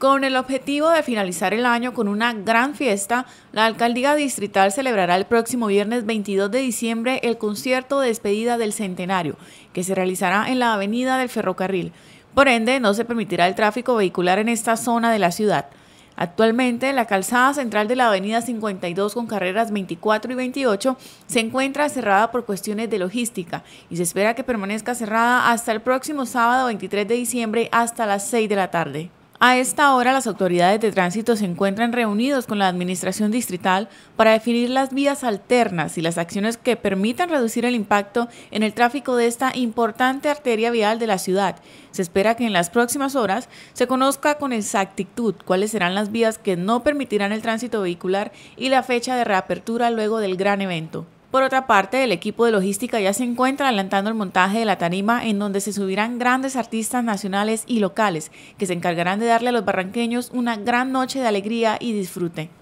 Con el objetivo de finalizar el año con una gran fiesta, la alcaldía distrital celebrará el próximo viernes 22 de diciembre el concierto de despedida del centenario, que se realizará en la avenida del ferrocarril. Por ende, no se permitirá el tráfico vehicular en esta zona de la ciudad. Actualmente, la calzada central de la avenida 52 con carreras 24 y 28 se encuentra cerrada por cuestiones de logística y se espera que permanezca cerrada hasta el próximo sábado 23 de diciembre hasta las 6 de la tarde. A esta hora, las autoridades de tránsito se encuentran reunidos con la Administración Distrital para definir las vías alternas y las acciones que permitan reducir el impacto en el tráfico de esta importante arteria vial de la ciudad. Se espera que en las próximas horas se conozca con exactitud cuáles serán las vías que no permitirán el tránsito vehicular y la fecha de reapertura luego del gran evento. Por otra parte, el equipo de logística ya se encuentra adelantando el montaje de la tarima en donde se subirán grandes artistas nacionales y locales que se encargarán de darle a los barranqueños una gran noche de alegría y disfrute.